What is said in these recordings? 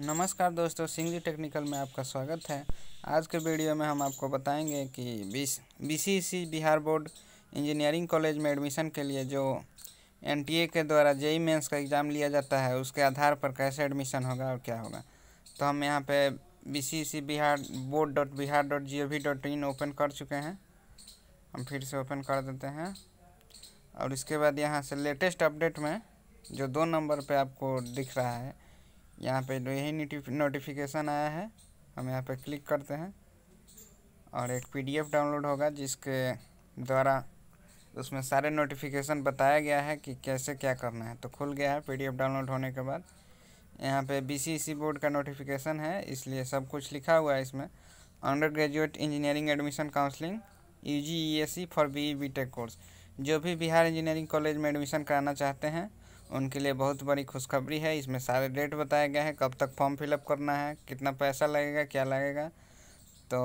नमस्कार दोस्तों singly technical में आपका स्वागत है आज के वीडियो में हम आपको बताएंगे कि B Bihar board engineering college में एडमिशन के लिए जो एनटीए के द्वारा जेई मेंस का एग्ज़ाम लिया जाता है उसके आधार पर कैसे एडमिशन होगा और क्या होगा तो हम यहाँ पे B Bihar board dot Bihar dot G O V dot in open कर चुके हैं हम फिर से ओपन कर देते हैं और इसके बाद यहाँ से लेटेस्ट अपडेट में जो दो नंबर पे आपको दिख रहा है यहाँ पे यही नोटिफिकेशन आया है हम यहाँ पे क्लिक करते हैं और एक पीडीएफ डाउनलोड होगा जिसके द्वारा उसमें सारे नोटिफिकेशन बताया गया है कि कैसे क्या करना है तो खुल गया है पीडीएफ डाउनलोड होने के बाद यहाँ पे बीसीसी बोर्ड का नोटिफिकेशन है इसलिए सब कुछ लिखा हुआ है इसमें under graduate engineering admission counselling U G E S C for B E B tech course जो भी बिहार इंजीनियरिंग कॉलेज में एडमिशन कराना चाहते हैं उनके लिए बहुत बड़ी खुशखबरी है इसमें सारे डेट बताए गए हैं कब तक फॉर्म फिलअप करना है कितना पैसा लगेगा क्या लगेगा तो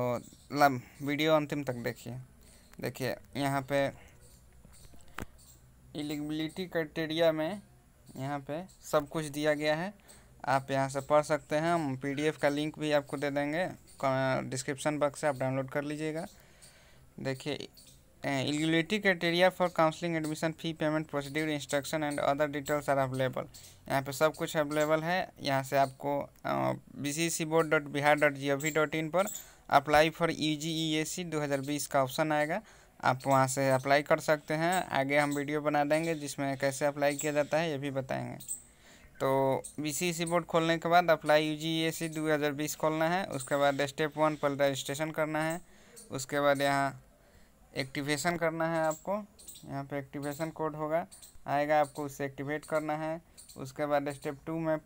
लब वीडियो अंतिम तक देखिए देखिए यहाँ पे एलिजिबिलिटी क्राइटेरिया में यहाँ पे सब कुछ दिया गया है आप यहाँ से पढ़ सकते हैं हम पीडीएफ का लिंक भी आपको दे देंगे डिस्क्रिप्शन बॉक्स से आप डाउनलोड कर लीजिएगा देखिए eligibility criteria for counselling admission fee payment procedure instruction and other details are available यहाँ पे सब कुछ अवेलेबल है यहाँ से आपको B C C board dot Bihar dot G O V dot in पर apply for U G E A C दो हज़ार बीस का ऑप्शन आएगा आप वहाँ से अप्लाई कर सकते हैं आगे हम वीडियो बना देंगे जिसमें कैसे अप्लाई किया जाता है ये भी बताएंगे तो बी सी सी बोर्ड खोलने के बाद apply you ji A C दो हज़ार बीस खोलना है उसके बाद स्टेप वन पर रजिस्ट्रेशन करना है उसके बाद यहाँ एक्टिवेशन करना है आपको यहाँ पे एक्टिवेशन कोड होगा आएगा आपको उससे एक्टिवेट करना है उसके बाद स्टेप टू में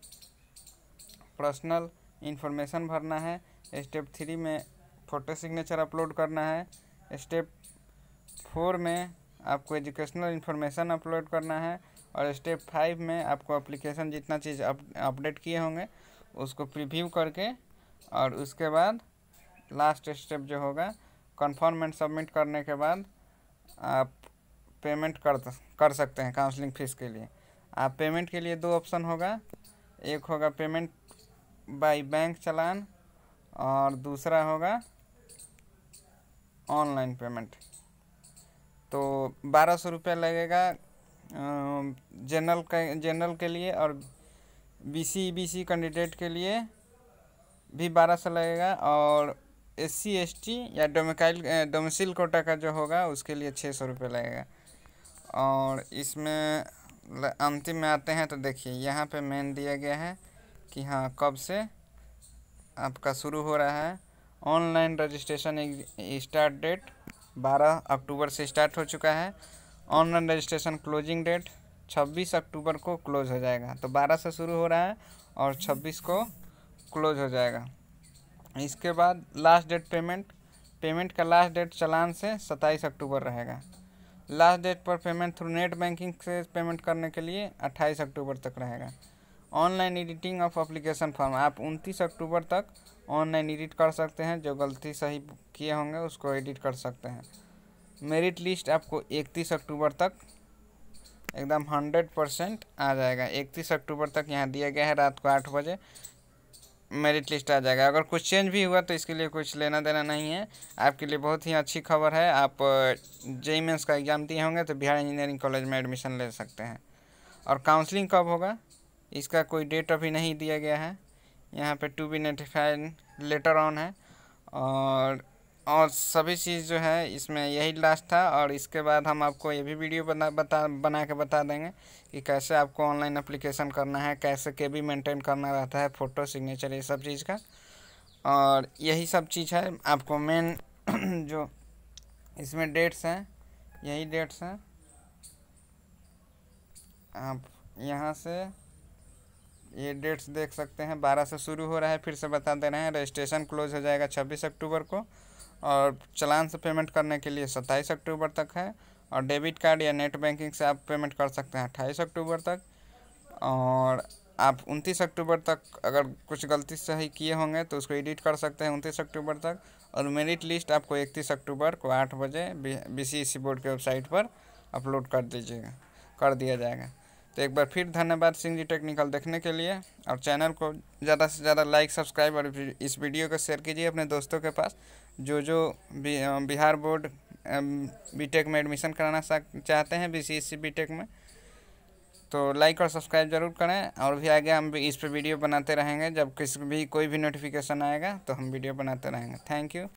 पर्सनल इन्फॉर्मेशन भरना है स्टेप थ्री में फ़ोटो सिग्नेचर अपलोड करना है स्टेप फोर में आपको एजुकेशनल इन्फॉर्मेशन अपलोड करना है और स्टेप फाइव में आपको एप्लीकेशन जितना चीज़ अप अपडेट किए होंगे उसको प्रिव्यू करके और उसके बाद लास्ट स्टेप जो होगा कन्फर्म एंड सबमिट करने के बाद आप पेमेंट कर कर सकते हैं काउंसलिंग फ़ीस के लिए आप पेमेंट के लिए दो ऑप्शन होगा एक होगा पेमेंट बाय बैंक चलान और दूसरा होगा ऑनलाइन पेमेंट तो बारह सौ रुपया लगेगा जनरल जनरल के लिए और बीसी बीसी कैंडिडेट के लिए भी बारह सौ लगेगा और एस सी एस टी या डोमिकाइल डोमिसल कोटा का जो होगा उसके लिए छः सौ रुपये लगेगा और इसमें अंतिम में आते हैं तो देखिए यहाँ पे मेन दिया गया है कि हाँ कब से आपका शुरू हो रहा है ऑनलाइन रजिस्ट्रेशन स्टार्ट डेट 12 अक्टूबर से स्टार्ट हो चुका है ऑनलाइन रजिस्ट्रेशन क्लोजिंग डेट 26 अक्टूबर को क्लोज हो जाएगा तो 12 से शुरू हो रहा है और 26 को क्लोज हो जाएगा इसके बाद लास्ट डेट पेमेंट पेमेंट का लास्ट डेट चलान से सत्ताईस अक्टूबर रहेगा लास्ट डेट पर पेमेंट थ्रू नेट बैंकिंग से पेमेंट करने के लिए अट्ठाईस अक्टूबर तक रहेगा online editing of application form आप उनतीस अक्टूबर तक ऑनलाइन एडिट कर सकते हैं जो गलती सही किए होंगे उसको एडिट कर सकते हैं मेरिट लिस्ट आपको इकतीस अक्टूबर तक एकदम हंड्रेड परसेंट आ जाएगा इकतीस अक्टूबर तक यहाँ दिया गया है रात को आठ बजे मेरिट लिस्ट आ जाएगा अगर कुछ चेंज भी हुआ तो इसके लिए कुछ लेना देना नहीं है आपके लिए बहुत ही अच्छी खबर है आप जेई मेन्स का एग्ज़ाम दिए होंगे तो बिहार इंजीनियरिंग कॉलेज में एडमिशन ले सकते हैं और काउंसलिंग कब होगा इसका कोई डेट अभी नहीं दिया गया है यहाँ पे to be notified later on है और और सभी चीज़ जो है इसमें यही लास्ट था और इसके बाद हम आपको ये भी वीडियो बना बता बना के बता देंगे कि कैसे आपको ऑनलाइन अप्लीकेशन करना है कैसे के भी मेंटेन करना रहता है फ़ोटो सिग्नेचर ये सब चीज़ का और यही सब चीज़ है आपको मेन जो इसमें डेट्स हैं यही डेट्स हैं आप यहाँ से ये डेट्स देख सकते हैं बारह से शुरू हो रहा है फिर से बता दे रहे हैं रजिस्ट्रेशन क्लोज हो जाएगा छब्बीस अक्टूबर को और चलान से पेमेंट करने के लिए सत्ताईस अक्टूबर तक है और डेबिट कार्ड या नेट बैंकिंग से आप पेमेंट कर सकते हैं अट्ठाईस अक्टूबर तक और आप उनतीस अक्टूबर तक अगर कुछ गलती से ही किए होंगे तो उसको एडिट कर सकते हैं उनतीस अक्टूबर तक और मेरिट लिस्ट आपको इकतीस अक्टूबर को आठ बजे बी सी बोर्ड की वेबसाइट पर अपलोड कर दीजिएगा कर दिया जाएगा तो एक बार फिर धन्यवाद सिंह जी टेक्निकल देखने के लिए और चैनल को ज़्यादा से ज़्यादा लाइक सब्सक्राइब और इस वीडियो को शेयर कीजिए अपने दोस्तों के पास जो जो बिहार बोर्ड बीटेक में एडमिशन कराना चाहते हैं बी सी e में तो लाइक और सब्सक्राइब जरूर करें और भी आगे हम भी इस पर वीडियो बनाते रहेंगे जब किसी भी कोई भी नोटिफिकेशन आएगा तो हम वीडियो बनाते रहेंगे थैंक यू